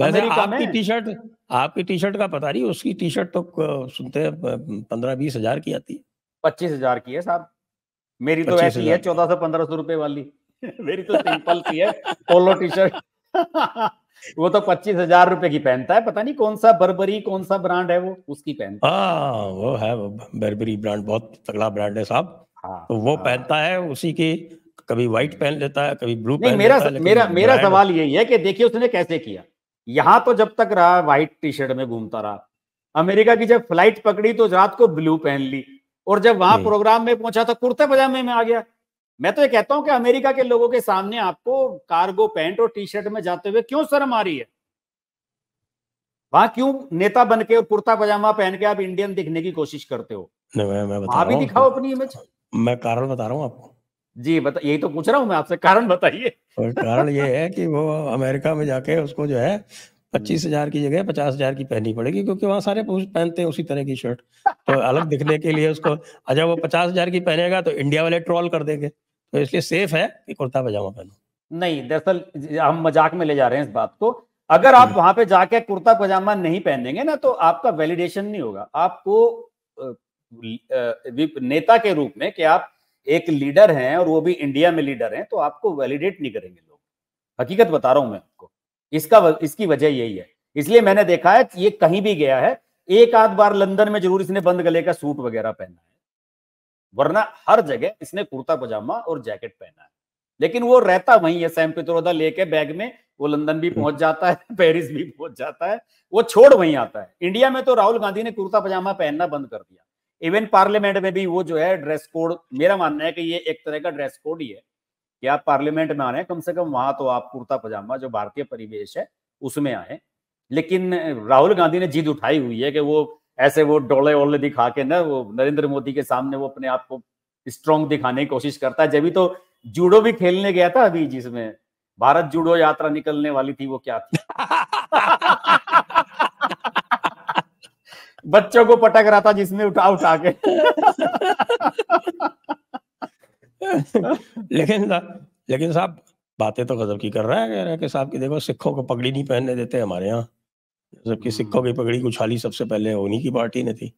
आपकी टी शर्ट आपकी टी शर्ट का पता नहीं उसकी टी शर्ट तो सुनते हैं पंद्रह बीस हजार की आती है पच्चीस हजार की है साहब मेरी तो ऐसी है चौदह सौ पंद्रह सौ रुपए वाली मेरी तो सिंपल सी है पोलो टी शर्ट वो तो पच्चीस हजार रुपए की पहनता है पता नहीं कौन सा बर्बरी कौन सा ब्रांड है वो उसकी पहनता आ, हाँ, वो है बर्बरी ब्रांड बहुत तगड़ा ब्रांड है साहब हाँ, तो वो आ, हाँ। पहनता है उसी की कभी व्हाइट पहन लेता है कभी ब्लू नहीं, पहन मेरा लेता है, मेरा मेरा सवाल यही है कि देखिए उसने कैसे किया यहाँ तो जब तक रहा व्हाइट टी शर्ट में घूमता रहा अमेरिका की जब फ्लाइट पकड़ी तो रात को ब्लू पहन ली और जब वहां प्रोग्राम में पहुंचा तो कुर्ते पजामे में आ गया मैं तो ये कहता हूं कि अमेरिका के लोगों के सामने आपको कार्गो पैंट और टी शर्ट में जाते हुए क्यों शर्म आ रही है वहां क्यों नेता बन के और कुर्ता पजामा पहन के आप इंडियन दिखने की कोशिश करते हो मैं, मैं बता भी दिखाओ अपनी इमेज मैं कारण बता रहा हूँ आपको जी बता यही तो पूछ रहा हूँ मैं आपसे कारण बताइए कारण ये है कि वो अमेरिका में जाके उसको जो है पच्चीस हम्म। हजार की जगह पचास हजार की पहननी पड़ेगी क्योंकि वहाँ सारे पुरुष पहनते हैं उसी तरह की शर्ट तो अलग दिखने के लिए उसको अच्छा वो पचास हजार की पहनेगा तो इंडिया वाले ट्रोल कर देंगे तो इसलिए सेफ है कि कुर्ता पजामा पहनो नहीं दरअसल हम मजाक में ले जा रहे हैं इस बात को अगर आप हम्म। वहां पे जाके कुर्ता पजामा नहीं पहनेंगे ना तो आपका वैलिडेशन नहीं होगा आपको नेता के रूप में कि आप एक लीडर हैं और वो भी इंडिया में लीडर हैं तो आपको वैलिडेट नहीं करेंगे लोग हकीकत बता रहा हूं मैं आपको इसका इसकी वजह यही है इसलिए मैंने देखा है ये कहीं भी गया है एक आध बार लंदन में जरूर इसने बंद गले का सूट वगैरह पहना है वरना हर जगह इसने कुर्ता पजामा और जैकेट पहना है लेकिन वो रहता वही है सैम पित्रोदा लेके बैग में वो लंदन भी पहुंच जाता है पेरिस भी पहुंच जाता है वो छोड़ वहीं आता है इंडिया में तो राहुल गांधी ने कुर्ता पजामा पहनना बंद कर दिया इवन पार्लियामेंट में भी वो जो है ड्रेस कोड मेरा मानना है कि ये एक तरह का ड्रेस कोड ही है कि आप पार्लियामेंट में आ रहे हैं कम से कम वहां तो आप कुर्ता पजामा जो भारतीय परिवेश है उसमें आए लेकिन राहुल गांधी ने जिद उठाई हुई है कि वो ऐसे वो डोले ओले दिखा के ना वो नरेंद्र मोदी के सामने वो अपने आप को स्ट्रॉन्ग दिखाने की कोशिश करता है जब भी तो जूडो भी खेलने गया था अभी जिसमें भारत जूडो यात्रा निकलने वाली थी वो क्या थी बच्चों को पटक रहा था जिसमें उठा उठा के लेकिन लेकिन साहब बातें तो गजब की कर रहा है कह रहा है कि साहब की देखो सिखों को पगड़ी नहीं पहनने देते हमारे यहाँ जबकि हम्म। सिक्कों की पगड़ी उछाली सबसे पहले उन्हीं की पार्टी ने थी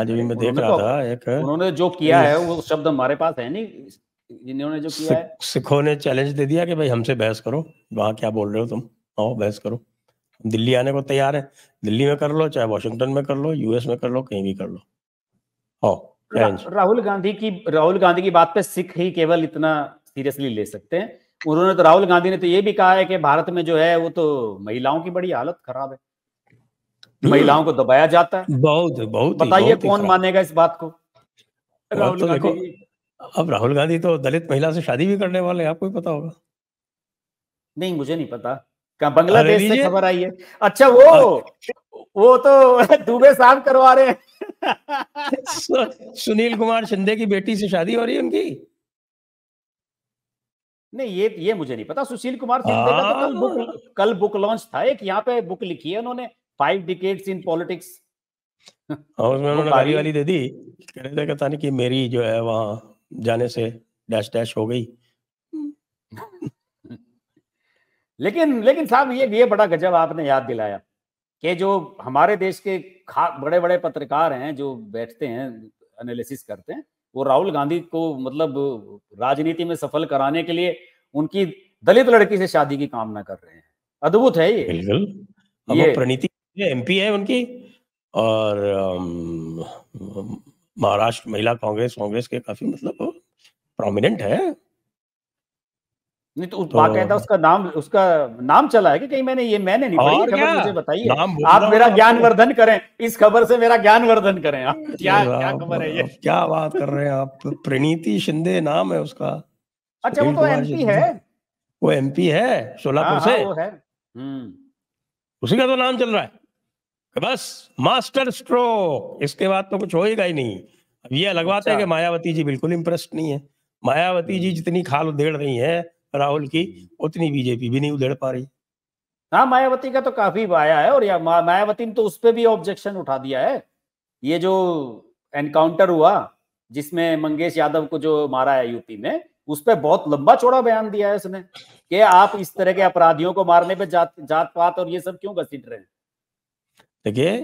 आज भी मैं देख रहा तो था एक उन्होंने जो किया है वो शब्द हमारे पास है नहीं जिन्होंने जो किया है सिखों ने चैलेंज दे दिया कि भाई हमसे बहस करो वहाँ क्या बोल रहे हो तुम आओ बहस करो दिल्ली आने को तैयार है दिल्ली में कर लो चाहे वॉशिंगटन में कर लो यूएस में कर लो कहीं भी कर लो आओ रा, राहुल गांधी की राहुल गांधी की बात पे सिख ही केवल इतना सीरियसली ले सकते हैं उन्होंने तो राहुल गांधी ने तो ये भी कहा है कि भारत में जो है वो तो महिलाओं की बड़ी हालत खराब है महिलाओं को दबाया जाता है बहुत बहुत बताइए कौन मानेगा इस बात को राहुल तो गांधी अब राहुल गांधी तो दलित महिला से शादी भी करने वाले हैं आपको ही पता होगा नहीं मुझे नहीं पता क्या बांग्लादेश से खबर आई है अच्छा वो वो तो दुबे साहब करवा रहे हैं सुनील कुमार शिंदे की बेटी से शादी हो रही है उनकी नहीं ये ये मुझे नहीं पता सुशील कुमार सिंह तो कल बुक हाँ। कल बुक लॉन्च था एक यहाँ पे बुक लिखी है उन्होंने फाइव डिकेट्स इन पॉलिटिक्स और उसमें उन्होंने गाली वाली दे दी कहने लगे पता नहीं कि मेरी जो है वहां जाने से डैश डैश हो गई लेकिन लेकिन साहब ये ये बड़ा गजब आपने याद दिलाया कि जो हमारे देश के बड़े बड़े पत्रकार हैं जो बैठते हैं एनालिसिस करते हैं वो राहुल गांधी को मतलब राजनीति में सफल कराने के लिए उनकी दलित लड़की से शादी की कामना कर रहे हैं अद्भुत है ये बिल्कुल ये प्रणीति एमपी है उनकी और महाराष्ट्र महिला कांग्रेस कांग्रेस के काफी मतलब प्रोमिनेंट है नहीं तो, उस तो कहता उसका नाम उसका नाम चला है कि कहीं मैंने ये मैंने नहीं पढ़ी खबर मुझे बताइए आप मेरा ज्ञान वर्धन करें इस खबर से मेरा ज्ञान वर्धन करें आप क्या क्या खबर है ये क्या बात कर रहे हैं आप प्रणीति शिंदे नाम है उसका अच्छा वो तो एमपी है वो एमपी है सोलापुर हाँ, हाँ, से हम्म। उसी का तो नाम चल रहा है बस मास्टर स्ट्रोक इसके बाद तो कुछ होएगा ही नहीं अब ये लगवाते हैं अच्छा। कि मायावती जी बिल्कुल इंप्रेस्ड नहीं है मायावती जी जितनी खाल उधेड़ रही है राहुल की हम्म। उतनी बीजेपी भी नहीं उधेड़ पा रही हाँ मायावती का तो काफी आया है और मायावती ने तो उस पर भी ऑब्जेक्शन उठा दिया है ये जो एनकाउंटर हुआ जिसमें मंगेश यादव को जो मारा है यूपी में उस पर बहुत लंबा चौड़ा बयान दिया है उसने कि आप इस तरह के अपराधियों को मारने पे जात जात पात और ये सब क्यों घसीट रहे हैं देखिए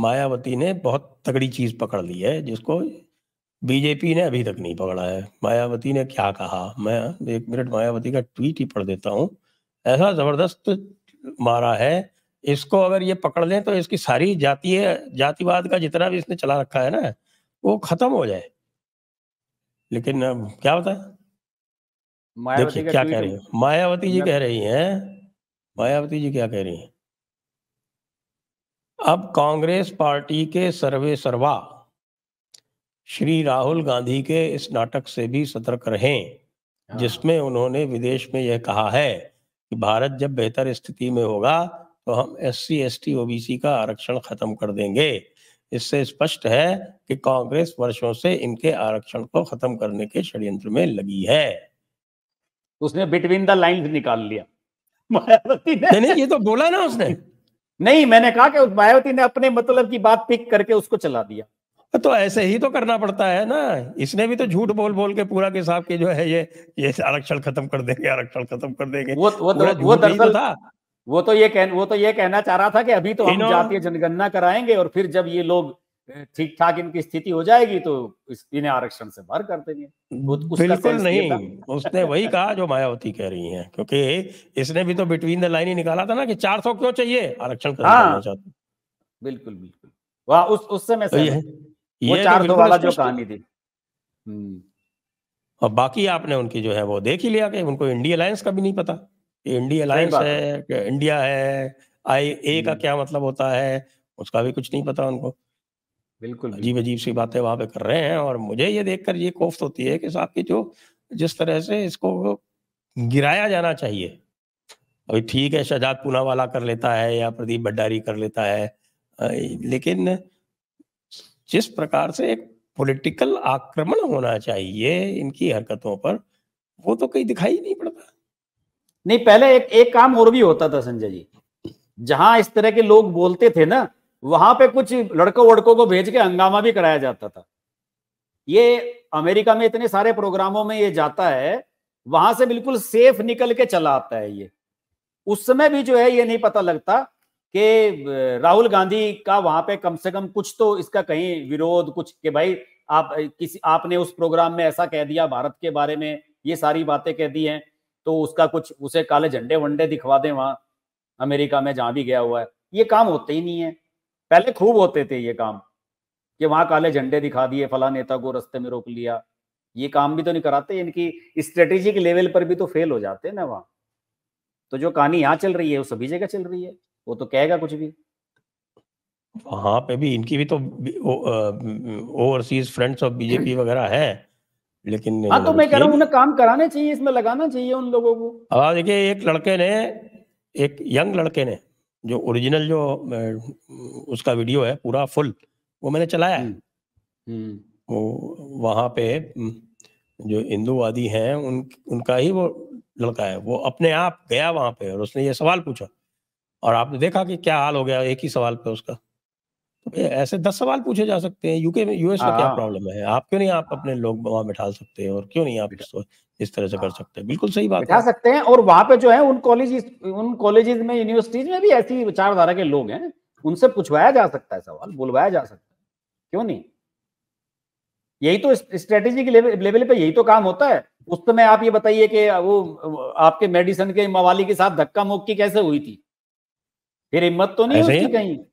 मायावती ने बहुत तगड़ी चीज पकड़ ली है जिसको बीजेपी ने अभी तक नहीं पकड़ा है मायावती ने क्या कहा मैं एक मिनट मायावती का ट्वीट ही पढ़ देता हूँ ऐसा जबरदस्त मारा है इसको अगर ये पकड़ लें तो इसकी सारी जातीय जातिवाद का जितना भी इसने चला रखा है ना वो खत्म हो जाए लेकिन क्या होता है देखिए क्या कह रही है मायावती जी कह रही हैं मायावती जी क्या कह रही हैं अब कांग्रेस पार्टी के सर्वे सर्वा श्री राहुल गांधी के इस नाटक से भी सतर्क रहे हाँ। जिसमें उन्होंने विदेश में यह कहा है कि भारत जब बेहतर स्थिति में होगा तो हम S C S T OBC का आरक्षण खत्म कर देंगे इससे स्पष्ट है कि कांग्रेस वर्षों से इनके आरक्षण को खत्म करने के षड्यंत्र में लगी है उसने बिटवीन द लाइन निकाल लिया मायावती ने नहीं ये तो बोला ना उसने नहीं मैंने कहा कि मायावती ने अपने मतलब की बात पिक करके उसको चला दिया तो ऐसे ही तो करना पड़ता है ना इसने भी तो झूठ बोल बोल के पूरा के साहब के जो है ये ये आरक्षण खत्म कर देंगे आरक्षण खत्म कर देंगे वो वो तो, वो तो दरअसल था वो तो ये कह वो तो ये कहना चाह रहा था कि अभी तो हम जातीय जनगणना कराएंगे और फिर जब ये लोग ठीक ठाक इनकी स्थिति हो जाएगी तो इन्हें आरक्षण से बाहर कर देंगे बिल्कुल नहीं उसने वही कहा जो मायावती कह रही हैं क्योंकि इसने भी तो बिटवीन द लाइन ही निकाला था ना कि 400 क्यों चाहिए आरक्षण हाँ। करना चाहते बिल्कुल बिल्कुल वाह उस मैं समय तो ये तो चार दो वाला जो कहानी थी हम्म। और बाकी आपने उनकी जो है वो देख ही लिया कि उनको इंडिया अलायंस का भी नहीं पता इंडिया अलायंस है इंडिया है आई ए का हम्म। क्या मतलब होता है उसका भी कुछ नहीं पता उनको बिल्कुल अजीब अजीब सी बातें वहां पे कर रहे हैं और मुझे ये देखकर ये कोफ्त होती है कि साहब की जो जिस तरह से इसको गिराया जाना चाहिए अभी ठीक है शजाद पूनावाला कर लेता है या प्रदीप भंडारी कर लेता है लेकिन जिस प्रकार से एक पॉलिटिकल आक्रमण होना चाहिए इनकी हरकतों पर वो तो कहीं दिखाई नहीं पड़ता नहीं पहले एक एक काम और भी होता था संजय जी जहां इस तरह के लोग बोलते थे ना वहां पे कुछ लड़कों वड़कों को भेज के हंगामा भी कराया जाता था ये अमेरिका में इतने सारे प्रोग्रामों में ये जाता है वहां से बिल्कुल सेफ निकल के चला आता है ये उस समय भी जो है ये नहीं पता लगता कि राहुल गांधी का वहां पे कम से कम कुछ तो इसका कहीं विरोध कुछ के भाई आप किसी आपने उस प्रोग्राम में ऐसा कह दिया भारत के बारे में ये सारी बातें कह दी हैं तो उसका कुछ उसे काले झंडे वंडे दिखवा दें वहां अमेरिका में जहां भी गया हुआ है ये काम होते ही नहीं है पहले खूब होते थे ये काम कि वहां काले झंडे दिखा दिए फला नेता को रस्ते में रोक लिया ये काम भी तो नहीं कराते इनकी स्ट्रेटेजिक लेवल पर भी तो फेल हो जाते हैं ना वहां तो जो कहानी यहाँ चल रही है वो सभी जगह चल रही है वो तो कहेगा कुछ भी वहां पे भी इनकी भी तो ओवरसीज फ्रेंड्स ऑफ बीजेपी वगैरह है लेकिन हाँ तो मैं कह रहा हूँ उन्हें काम कराने चाहिए इसमें लगाना चाहिए उन लोगों को अब देखिए एक लड़के ने एक यंग लड़के ने जो ओरिजिनल जो उसका वीडियो है पूरा फुल वो मैंने चलाया है हम्म, हम्म। वो वहाँ पे जो हिंदूवादी हैं उन उनका ही वो लड़का है वो अपने आप गया वहाँ पे और उसने ये सवाल पूछा और आपने देखा कि क्या हाल हो गया एक ही सवाल पे उसका तो ऐसे दस सवाल पूछे जा सकते हैं यूके में यूएस में क्या प्रॉब्लम हाँ। है आप क्यों नहीं आप अपने लोग वहां बिठा सकते हैं और क्यों नहीं आप इसको इस तरह से कर हाँ। सकते हैं बिल्कुल सही बात बिठा सकते हैं और वहां पे जो है उन कॉलेज उन कॉलेजेस में यूनिवर्सिटीज में भी ऐसी विचारधारा के लोग हैं उनसे पूछवाया जा सकता है सवाल बुलवाया जा सकता है क्यों नहीं यही तो स्ट्रेटेजी के लेवल पे यही तो काम होता है उस समय आप ये बताइए कि वो आपके मेडिसन के मवाली के साथ धक्का मुक्की कैसे हुई थी फिर हिम्मत तो नहीं उसकी कहीं तो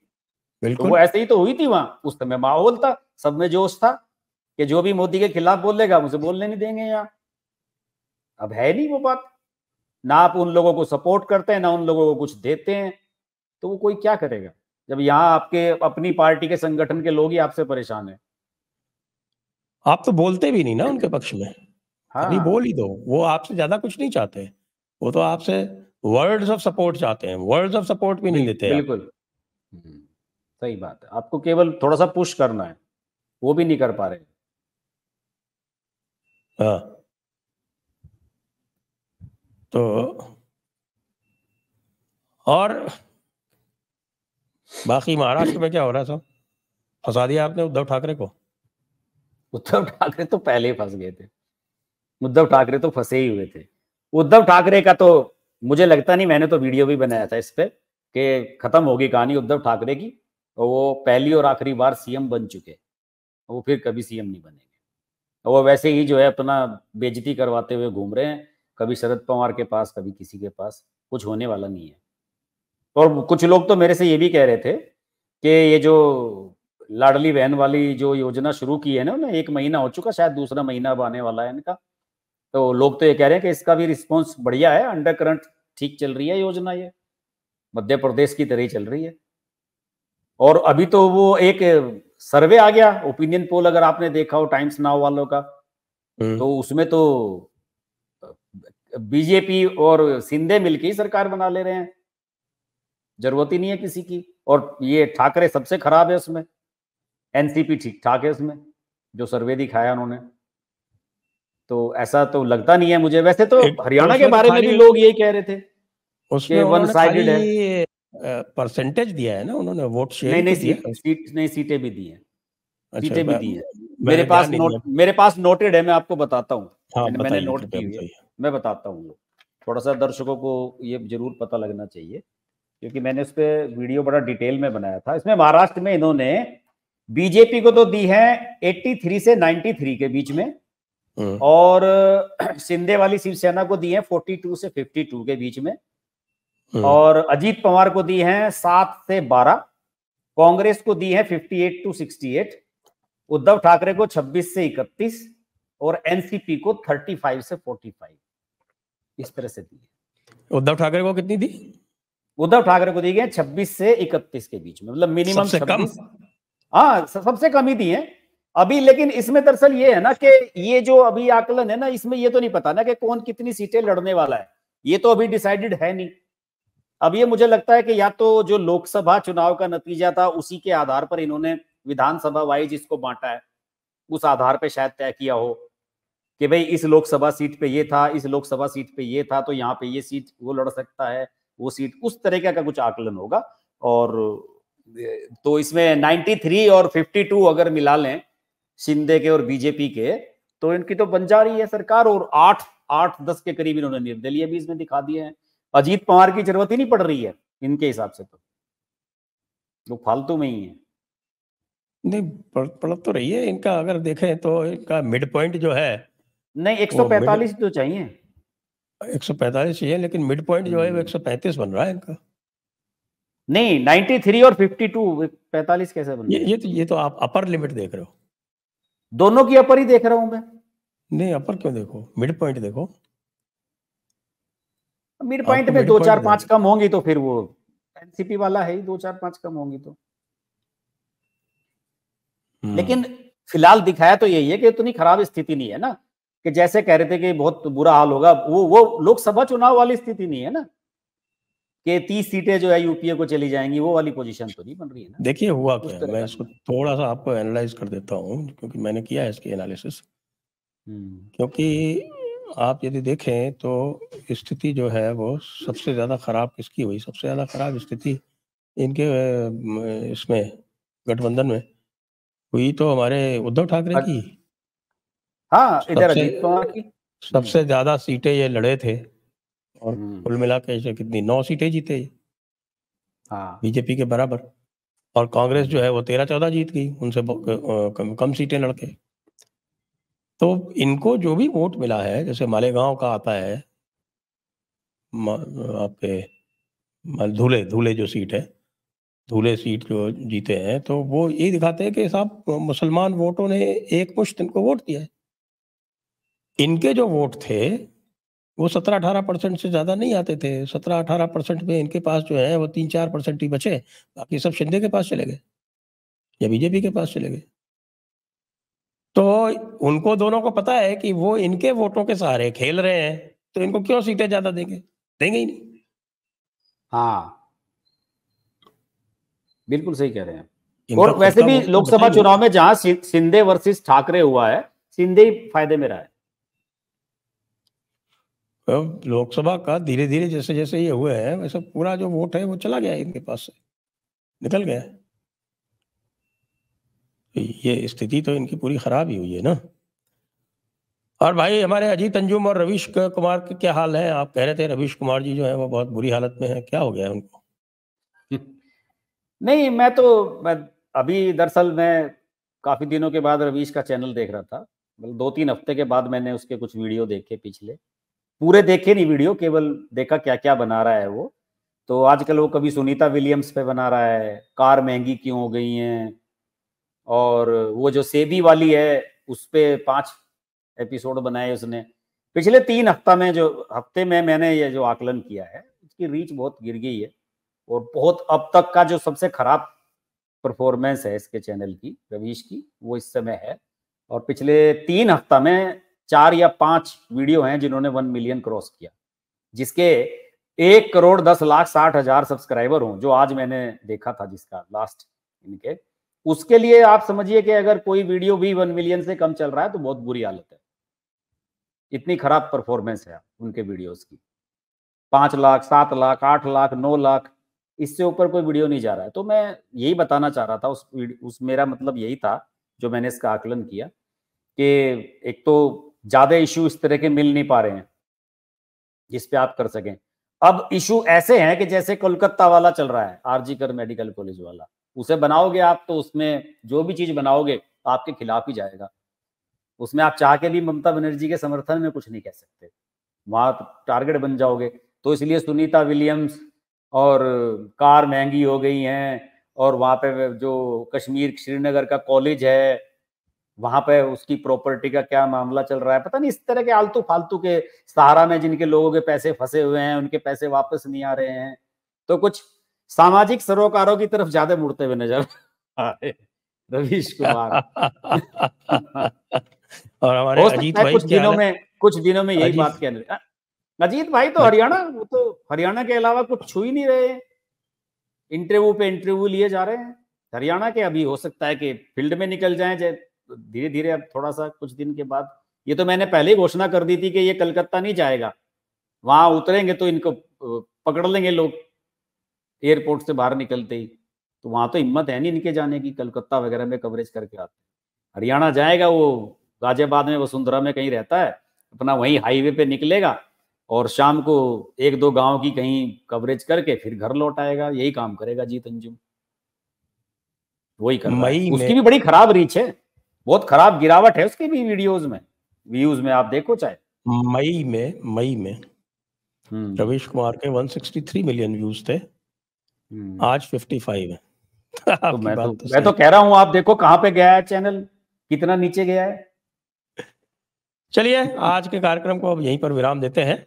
बिल्कुल तो वो ऐसे ही तो हुई थी वहां उस समय माहौल था सब में जोश था कि जो भी मोदी के खिलाफ बोलेगा मुझे बोलने नहीं देंगे यहाँ अब है नहीं वो बात ना आप उन लोगों को सपोर्ट करते हैं ना उन लोगों को कुछ देते हैं तो वो कोई क्या करेगा जब यहाँ आपके अपनी पार्टी के संगठन के लोग ही आपसे परेशान है आप तो बोलते भी नहीं ना उनके पक्ष में हाँ बोल ही दो वो आपसे ज्यादा कुछ नहीं चाहते वो तो आपसे वर्ड्स ऑफ सपोर्ट चाहते हैं वर्ड्स ऑफ सपोर्ट भी नहीं देते बिल्कुल हम्म, सही बात है आपको केवल थोड़ा सा पुश करना है वो भी नहीं कर पा रहे हाँ। तो और बाकी महाराष्ट्र में क्या हो रहा है सब फंसा दिया आपने उद्धव ठाकरे को उद्धव ठाकरे तो पहले ही फंस गए थे उद्धव ठाकरे तो फंसे ही हुए थे उद्धव ठाकरे का तो मुझे लगता नहीं मैंने तो वीडियो भी बनाया था इस पर कि खत्म होगी कहानी उद्धव ठाकरे की और वो पहली और आखिरी बार सीएम बन चुके वो फिर कभी सीएम नहीं बनेंगे वो वैसे ही जो है अपना बेजती करवाते हुए घूम रहे हैं कभी शरद पवार के पास कभी किसी के पास कुछ होने वाला नहीं है और कुछ लोग तो मेरे से ये भी कह रहे थे कि ये जो लाडली बहन वाली जो योजना शुरू की है ना उन्हें एक महीना हो चुका शायद दूसरा महीना अब आने वाला है इनका तो लोग तो ये कह रहे हैं कि इसका भी रिस्पॉन्स बढ़िया है अंडर करंट ठीक चल रही है योजना ये मध्य प्रदेश की तरह ही चल रही है और अभी तो वो एक सर्वे आ गया ओपिनियन पोल अगर आपने देखा हो टाइम्स नाउ वालों का हम्म। तो उसमें तो बीजेपी और सिंधे मिलके ही सरकार बना ले रहे हैं जरूरत ही नहीं है किसी की और ये ठाकरे सबसे खराब है उसमें एनसीपी ठीक ठाक है उसमें जो सर्वे दिखाया उन्होंने तो ऐसा तो लगता नहीं है मुझे वैसे तो हरियाणा के तो बारे में भी लोग यही कह रहे थे उसमें परसेंटेज दिया है ना उन्होंने वोट शेयर नहीं तो नहीं सीट, सीट नहीं सीटें भी दी हैं अच्छा, सीटें भी दी हैं मेरे पास नोट मेरे पास नोटेड है मैं आपको बताता हूँ हाँ, मैंने, नोट की है मैं बताता हूँ थोड़ा सा दर्शकों को ये जरूर पता लगना चाहिए क्योंकि मैंने उस पर वीडियो बड़ा डिटेल में बनाया था इसमें महाराष्ट्र में इन्होंने बीजेपी को तो दी है 83 से 93 के बीच में हम्म। और सिंधे वाली शिवसेना को दी है फोर्टी टू से फिफ्टी टू के बीच में हम्म। और अजीत पवार को दी है सात से बारह कांग्रेस को दी है fifty eight to sixty eight Uddhav Thackeray को छब्बीस से इकतीस और एनसीपी को थर्टी फाइव से फोर्टी फाइव इस तरह से दी उद्धव ठाकरे को कितनी दी उद्धव ठाकरे को दी गई छब्बीस से इकतीस के बीच में मतलब मिनिमम सबसे कम हाँ सबसे कम ही दी है अभी लेकिन इसमें दरअसल ये है ना कि ये जो अभी आकलन है ना इसमें ये तो नहीं पता ना कि कौन कितनी सीटें लड़ने वाला है ये तो अभी डिसाइडेड है नहीं अब ये मुझे लगता है कि या तो जो लोकसभा चुनाव का नतीजा था उसी के आधार पर इन्होंने विधानसभा वाइज इसको बांटा है उस आधार पर शायद तय किया हो कि भाई इस लोकसभा सीट पे ये था इस लोकसभा सीट पे ये था तो यहाँ पे ये सीट वो लड़ सकता है वो सीट उस तरीके का कुछ आकलन होगा और तो इसमें 93 और 52 अगर मिला लें शिंदे के और बीजेपी के तो इनकी तो बन जा रही है सरकार और आठ आठ दस के करीब इन्होंने निर्दलीय भी इसमें दिखा दिए हैं अजीत पवार की जरूरत ही नहीं पड़ रही है इनके हिसाब से तो वो फालतू में ही है नहीं पड़ तो रही है इनका अगर देखें तो इनका मिड पॉइंट जो है नहीं एक तो चाहिए पैंतालीस चाहिए लेकिन मिड पॉइंट जो है वो हम्म। पैंतीस बन रहा है इनका नहीं 93 और 52 45 कैसे बन ये, ये तो ये तो आप अपर लिमिट देख रहे हो दोनों की अपर ही देख रहा हूं मैं नहीं अपर क्यों देखो मिड पॉइंट देखो मिड पॉइंट में दो चार पांच कम होंगी तो फिर वो एनसीपी वाला है ही दो चार पांच कम होंगी तो हम्म। लेकिन फिलहाल दिखाया तो यही है कि इतनी खराब स्थिति नहीं है ना कि जैसे कह रहे थे कि बहुत बुरा हाल होगा वो वो लोकसभा चुनाव वाली स्थिति नहीं है ना कि तीस सीटें जो है यूपीए को चली जाएंगी वो वाली पोजीशन तो नहीं बन रही है ना देखिए हुआ क्या है मैं इसको थोड़ा सा आपको एनालाइज कर देता हूँ क्योंकि मैंने किया है इसकी एनालिसिस हम्म। क्योंकि आप यदि देखें तो स्थिति जो है वो सबसे ज़्यादा खराब किसकी हुई सबसे ज़्यादा खराब स्थिति इनके इसमें गठबंधन में हुई तो हमारे उद्धव ठाकरे की हाँ इधर अजीत सबसे हम्म। ज्यादा सीटें ये लड़े थे और हम्म। कुल मिला के कितनी नौ सीटें जीते हाँ। बीजेपी के बराबर और कांग्रेस जो है वो तेरह चौदह जीत गई उनसे हम्म। कम, कम सीटें लड़के तो इनको जो भी वोट मिला है जैसे मालेगांव का आता है आपके धूले धूले जो सीट है धूले सीट जो जीते हैं तो वो ये दिखाते हैं कि साहब मुसलमान वोटों ने एक मुश्त इनको वोट दिया है इनके जो वोट थे वो सत्रह अठारह परसेंट से ज़्यादा नहीं आते थे सत्रह अठारह परसेंट में इनके पास जो है वो तीन चार परसेंट ही बचे बाकी सब शिंदे के पास चले गए या बीजेपी के पास चले गए तो उनको दोनों को पता है कि वो इनके वोटों के सहारे खेल रहे हैं तो इनको क्यों सीटें ज़्यादा देंगे देंगे ही नहीं हाँ बिल्कुल सही कह रहे हैं और वैसे भी तो लोकसभा चुनाव में जहां सिंधे वर्सेस ठाकरे हुआ है सिंधे ही फायदे में रहा है लोकसभा का धीरे धीरे जैसे जैसे ये हुए हैं वैसे पूरा जो वोट है वो चला गया इनके पास से निकल गया ये स्थिति तो इनकी पूरी खराब ही हुई है ना और भाई हमारे अजीत अंजुम और रविश कुमार के क्या हाल है आप कह रहे थे रविश कुमार जी जो है वो बहुत बुरी हालत में है क्या हो गया है उनको नहीं मैं तो मैं अभी दरअसल मैं काफी दिनों के बाद रवीश का चैनल देख रहा था मतलब दो तीन हफ्ते के बाद मैंने उसके कुछ वीडियो देखे पिछले पूरे देखे नहीं वीडियो केवल देखा क्या क्या बना रहा है वो तो आजकल वो कभी सुनीता विलियम्स पे बना रहा है कार महंगी क्यों हो गई है और वो जो सेबी वाली है उस पर पांच एपिसोड बनाए उसने पिछले तीन हफ्ता में जो हफ्ते में मैंने ये जो आकलन किया है उसकी रीच बहुत गिर गई है और बहुत अब तक का जो सबसे खराब परफॉर्मेंस है इसके चैनल की रवीश की वो इस समय है और पिछले तीन हफ्ता में चार या पांच वीडियो हैं जिन्होंने वन मिलियन क्रॉस किया जिसके एक करोड़ दस लाख साठ हजार सब्सक्राइबर हों जो आज मैंने देखा था जिसका लास्ट इनके उसके लिए आप समझिए कि अगर कोई वीडियो भी वन मिलियन से कम चल रहा है तो बहुत बुरी हालत है इतनी खराब परफॉर्मेंस है उनके वीडियोस की पांच लाख सात लाख आठ लाख नौ लाख इससे ऊपर कोई वीडियो नहीं जा रहा है तो मैं यही बताना चाह रहा था उस उस मेरा मतलब यही था जो मैंने इसका आकलन किया कि एक तो ज्यादा इशू इस तरह के मिल नहीं पा रहे हैं जिस पे आप कर सकें अब इशू ऐसे हैं कि जैसे कोलकाता वाला चल रहा है आरजी कर मेडिकल कॉलेज वाला उसे बनाओगे आप तो उसमें जो भी चीज बनाओगे आपके खिलाफ ही जाएगा उसमें आप चाह के भी ममता बनर्जी के समर्थन में कुछ नहीं कह सकते वहां टारगेट बन जाओगे तो इसलिए सुनीता विलियम्स और कार महंगी हो गई हैं और वहां पे जो कश्मीर श्रीनगर का कॉलेज है वहां पे उसकी प्रॉपर्टी का क्या मामला चल रहा है पता नहीं इस तरह के आलतू फालतू के सहारा में जिनके लोगों के पैसे फंसे हुए हैं उनके पैसे वापस नहीं आ रहे हैं तो कुछ सामाजिक सरोकारों की तरफ ज्यादा मुड़ते हुए नजर रवीश कुमार और हमारे अजीत भाई कुछ दिनों में कुछ दिनों में यही बात कहने हाँ, अजीत भाई तो हाँ। हरियाणा वो तो हरियाणा के अलावा कुछ छू ही नहीं रहे इंटरव्यू पे इंटरव्यू लिए जा रहे हैं हरियाणा के अभी हो सकता है कि फील्ड में निकल जाए धीरे धीरे अब थोड़ा सा कुछ दिन के बाद ये तो मैंने पहले ही घोषणा कर दी थी कि ये कलकत्ता नहीं जाएगा वहां उतरेंगे तो इनको पकड़ लेंगे लोग एयरपोर्ट से बाहर निकलते ही तो वहां तो हिम्मत है नहीं इनके जाने की कलकत्ता वगैरह में कवरेज करके आते हरियाणा जाएगा वो गाजियाबाद में वसुंधरा में कहीं रहता है अपना वहीं हाईवे पे निकलेगा और शाम को एक दो गांव की कहीं कवरेज करके फिर घर लौट आएगा यही काम करेगा जीत अंजुम वही कर उसकी भी बड़ी खराब रीच है बहुत खराब गिरावट है उसके भी वीडियोस में व्यूज में आप देखो चाहे मई में मई में हम्म। रवीश कुमार के 163 मिलियन व्यूज थे हम्म। आज 55 है तो, तो, तो मैं तो, तो मैं तो कह रहा हूं आप देखो कहां पे गया है चैनल कितना नीचे गया है चलिए आज के कार्यक्रम को अब यहीं पर विराम देते हैं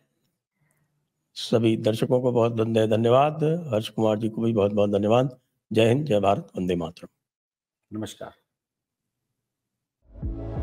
सभी दर्शकों को बहुत धन्यवाद हर्ष कुमार जी को भी बहुत बहुत धन्यवाद जय हिंद जय भारत वंदे मातरम नमस्कार thank you